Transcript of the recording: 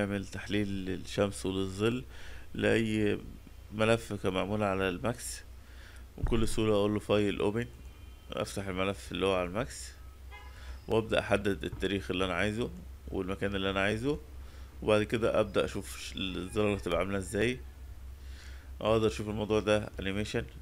نعمل تحليل للشمس وللظل لأي ملف كان معمول على الماكس وبكل سهولة أقول له فايل أوبن أفتح الملف اللي هو على الماكس وأبدأ أحدد التاريخ اللي أنا عايزه والمكان اللي أنا عايزه وبعد كده أبدأ أشوف الزرار هتبقى عاملة إزاي أقدر أشوف الموضوع ده أنيميشن